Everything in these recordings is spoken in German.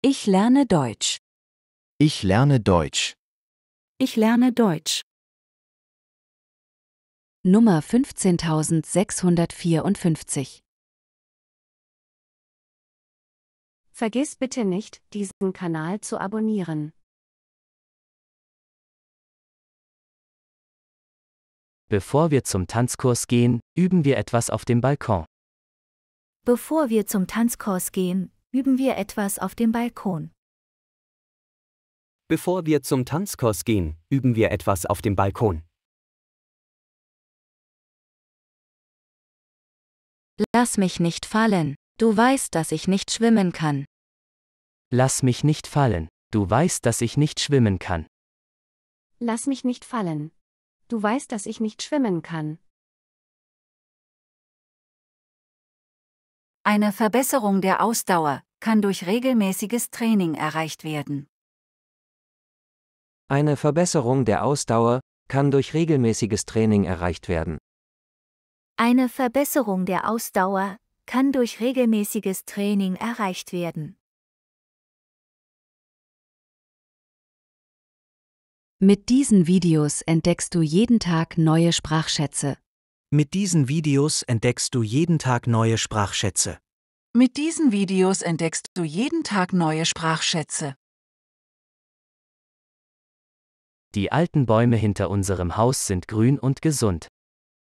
Ich lerne Deutsch. Ich lerne Deutsch. Ich lerne Deutsch. Nummer 15654. Vergiss bitte nicht, diesen Kanal zu abonnieren. Bevor wir zum Tanzkurs gehen, üben wir etwas auf dem Balkon. Bevor wir zum Tanzkurs gehen, üben wir etwas auf dem Balkon. Bevor wir zum Tanzkurs gehen, üben wir etwas auf dem Balkon. Lass mich nicht fallen. Du weißt, dass ich nicht schwimmen kann. Lass mich nicht fallen. Du weißt, dass ich nicht schwimmen kann. Lass mich nicht fallen. Du weißt, dass ich nicht schwimmen kann. Eine Verbesserung der Ausdauer kann durch regelmäßiges Training erreicht werden. Eine Verbesserung der Ausdauer kann durch regelmäßiges Training erreicht werden. Eine Verbesserung der Ausdauer kann durch regelmäßiges Training erreicht werden. Mit diesen Videos entdeckst du jeden Tag neue Sprachschätze. Mit diesen Videos entdeckst du jeden Tag neue Sprachschätze. Mit diesen Videos entdeckst du jeden Tag neue Sprachschätze. Die alten Bäume hinter unserem Haus sind grün und gesund.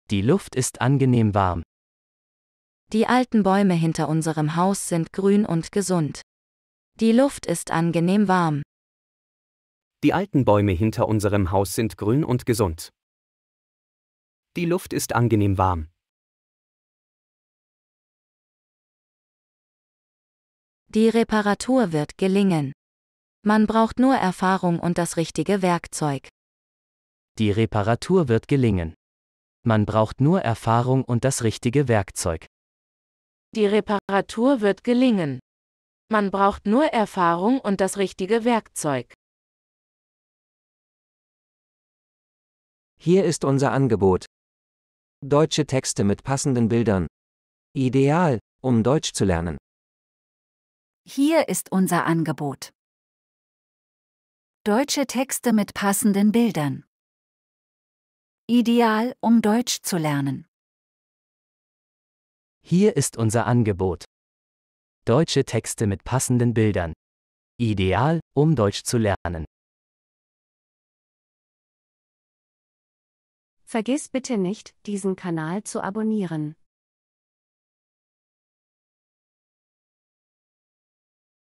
Die Luft ist angenehm warm. Die alten Bäume hinter unserem Haus sind grün und gesund. Die Luft ist angenehm warm. Die alten Bäume hinter unserem Haus sind grün und gesund. Die Luft ist angenehm warm. Die Reparatur wird gelingen. Man braucht nur Erfahrung und das richtige Werkzeug. Die Reparatur wird gelingen. Man braucht nur Erfahrung und das richtige Werkzeug. Die Reparatur wird gelingen. Man braucht nur Erfahrung und das richtige Werkzeug. Hier ist unser Angebot. Deutsche Texte mit passenden Bildern. Ideal, um Deutsch zu lernen. Hier ist unser Angebot. Deutsche Texte mit passenden Bildern. Ideal, um Deutsch zu lernen. Hier ist unser Angebot. Deutsche Texte mit passenden Bildern. Ideal, um Deutsch zu lernen. Vergiss bitte nicht, diesen Kanal zu abonnieren.